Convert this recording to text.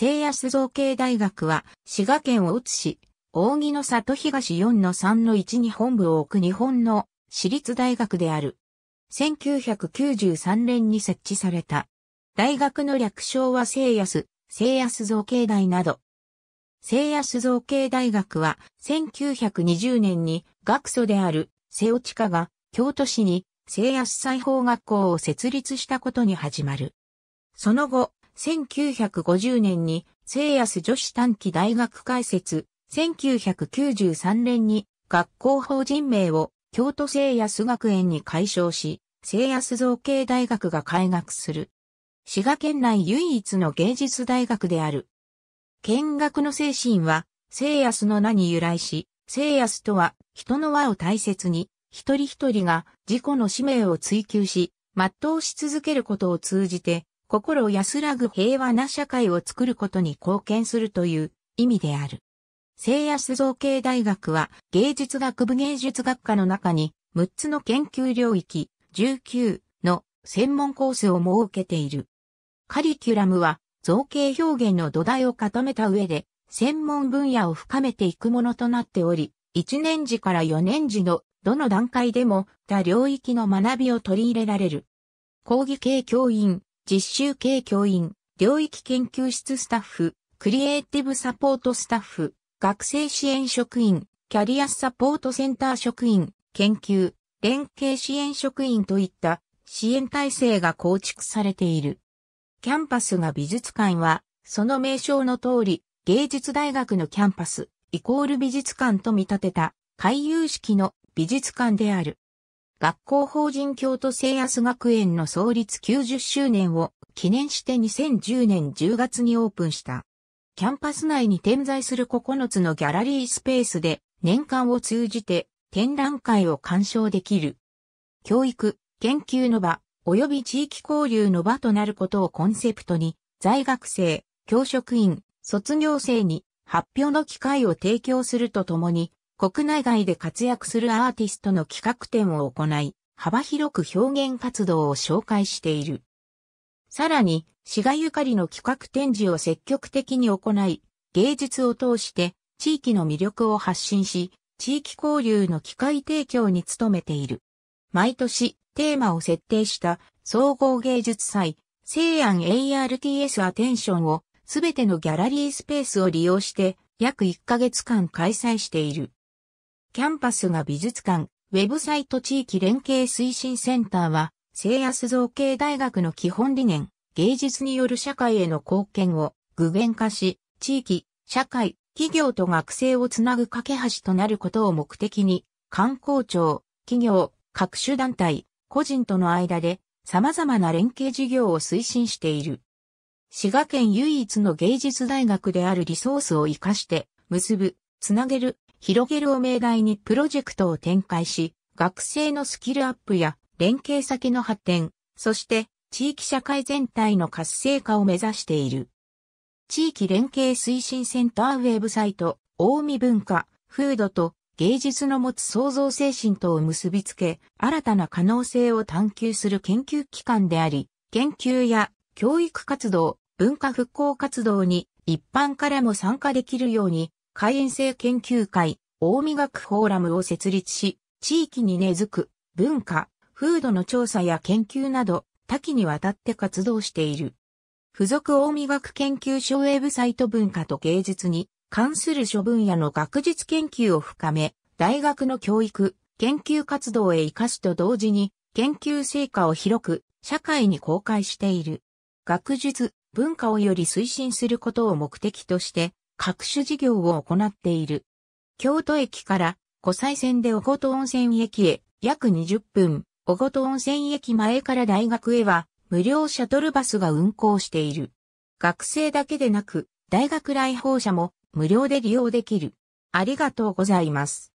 聖安造形大学は、滋賀県を移し、扇の里東4の3の1に本部を置く日本の私立大学である。1993年に設置された。大学の略称は聖安、聖安造形大など。聖安造形大学は1920年に学祖である瀬尾地下が京都市に聖安裁縫学校を設立したことに始まる。その後、1950年に、聖安女子短期大学開設、1993年に学校法人名を京都聖安学園に改称し、聖安造形大学が開学する。滋賀県内唯一の芸術大学である。見学の精神は、聖安の名に由来し、聖安とは人の輪を大切に、一人一人が自己の使命を追求し、全うし続けることを通じて、心安らぐ平和な社会を作ることに貢献するという意味である。聖安造形大学は芸術学部芸術学科の中に6つの研究領域19の専門コースを設けている。カリキュラムは造形表現の土台を固めた上で専門分野を深めていくものとなっており、1年次から4年次のどの段階でも他領域の学びを取り入れられる。講義系教員、実習系教員、領域研究室スタッフ、クリエイティブサポートスタッフ、学生支援職員、キャリアサポートセンター職員、研究、連携支援職員といった支援体制が構築されている。キャンパスが美術館は、その名称の通り、芸術大学のキャンパス、イコール美術館と見立てた、回遊式の美術館である。学校法人京都聖安学園の創立90周年を記念して2010年10月にオープンした。キャンパス内に点在する9つのギャラリースペースで年間を通じて展覧会を鑑賞できる。教育、研究の場、及び地域交流の場となることをコンセプトに、在学生、教職員、卒業生に発表の機会を提供するとともに、国内外で活躍するアーティストの企画展を行い、幅広く表現活動を紹介している。さらに、滋賀ゆかりの企画展示を積極的に行い、芸術を通して地域の魅力を発信し、地域交流の機会提供に努めている。毎年、テーマを設定した総合芸術祭、西安 ARTS アテンションをすべてのギャラリースペースを利用して約1ヶ月間開催している。キャンパスが美術館、ウェブサイト地域連携推進センターは、西安造形大学の基本理念、芸術による社会への貢献を具現化し、地域、社会、企業と学生をつなぐ架け橋となることを目的に、観光庁、企業、各種団体、個人との間で様々な連携事業を推進している。滋賀県唯一の芸術大学であるリソースを活かして、結ぶつなげる、広げるを命題にプロジェクトを展開し、学生のスキルアップや連携先の発展、そして地域社会全体の活性化を目指している。地域連携推進センターウェブサイト、大見文化、風土と芸術の持つ創造精神とを結びつけ、新たな可能性を探求する研究機関であり、研究や教育活動、文化復興活動に一般からも参加できるように海援性研究会、大見学フォーラムを設立し、地域に根付く文化、風土の調査や研究など多岐にわたって活動している。付属大見学研究所ウェブサイト文化と芸術に関する諸分野の学術研究を深め、大学の教育、研究活動へ活かすと同時に、研究成果を広く社会に公開している。学術、文化をより推進することを目的として、各種事業を行っている。京都駅から湖西線で小琴温泉駅へ約20分、小琴温泉駅前から大学へは無料シャトルバスが運行している。学生だけでなく、大学来訪者も無料で利用できる。ありがとうございます。